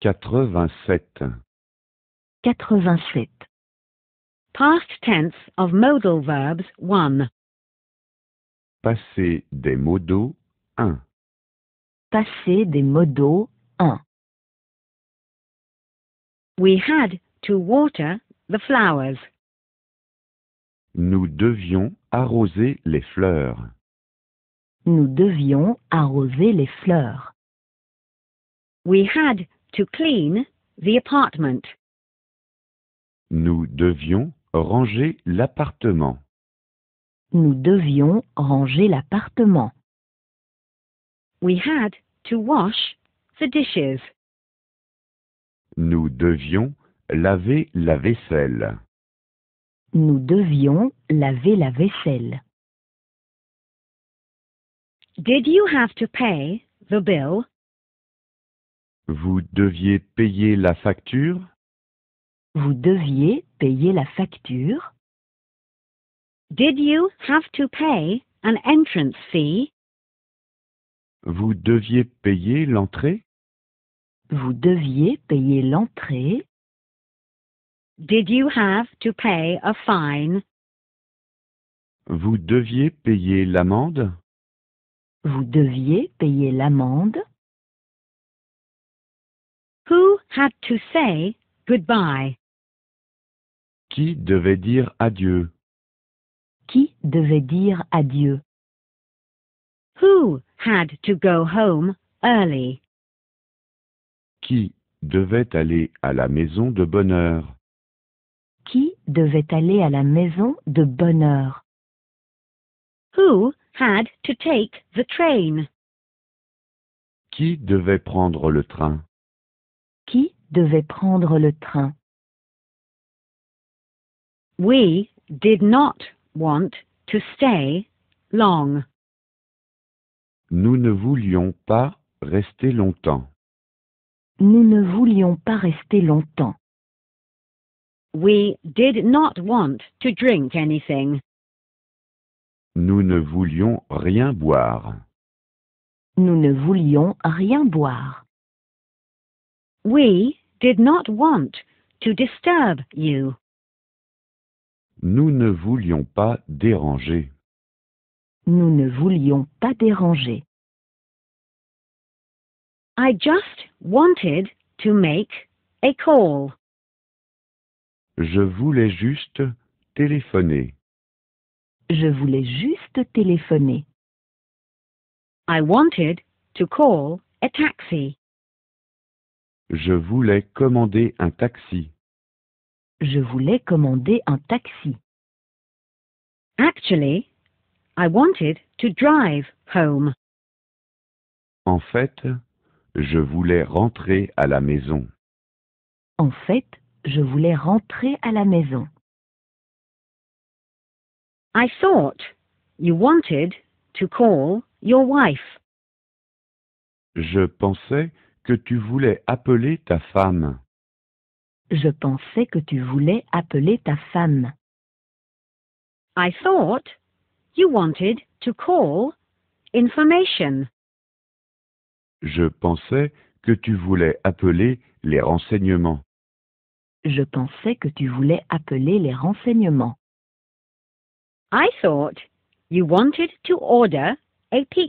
Quatre-vingt-sept. Quatre-vingt-sept. Past tense of modal verbs 1. Passé des modaux 1. Passé des modaux 1. We had to water the flowers. Nous devions arroser les fleurs. Nous devions arroser les fleurs. We had to clean the apartment. Nous devions ranger l'appartement. Nous devions ranger l'appartement. We had to wash the dishes. Nous devions laver la vaisselle. Nous devions laver la vaisselle. Did you have to pay the bill? Vous deviez payer la facture. Vous deviez payer la facture. Did you have to pay an entrance fee? Vous deviez payer l'entrée. Vous deviez payer l'entrée. Did you have to pay a fine? Vous deviez payer l'amende. Vous deviez payer l'amende had to say goodbye. Qui devait dire adieu? Qui devait dire adieu? Who had to go home early? Qui devait aller à la maison de bonne heure? Qui devait aller à la maison de bonne heure? Who had to take the train? Qui devait prendre le train? devait prendre le train. We did not want to stay long. Nous ne voulions pas rester longtemps. Nous ne voulions pas rester longtemps. We did not want to drink anything. Nous ne voulions rien boire. Nous ne voulions rien boire. We did not want to disturb you. Nous ne voulions pas déranger. Nous ne voulions pas déranger. I just wanted to make a call. Je voulais juste téléphoner. Je voulais juste téléphoner. I wanted to call a taxi. Je voulais commander un taxi. Je voulais commander un taxi. Actually, I wanted to drive home. En fait, je voulais rentrer à la maison. En fait, je voulais rentrer à la maison. I thought you wanted to call your wife. Je pensais que tu voulais appeler ta femme. Je pensais que tu voulais appeler ta femme. I thought you wanted to call information. Je pensais que tu voulais appeler les renseignements. Je pensais que tu voulais appeler les renseignements. I thought you wanted to order a pizza.